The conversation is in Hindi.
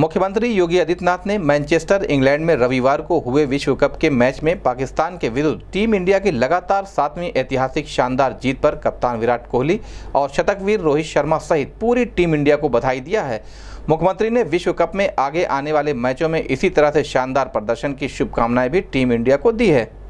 मुख्यमंत्री योगी आदित्यनाथ ने मैनचेस्टर इंग्लैंड में रविवार को हुए विश्व कप के मैच में पाकिस्तान के विरुद्ध टीम इंडिया की लगातार सातवीं ऐतिहासिक शानदार जीत पर कप्तान विराट कोहली और शतकवीर रोहित शर्मा सहित पूरी टीम इंडिया को बधाई दिया है मुख्यमंत्री ने विश्व कप में आगे आने वाले मैचों में इसी तरह से शानदार प्रदर्शन की शुभकामनाएं भी टीम इंडिया को दी है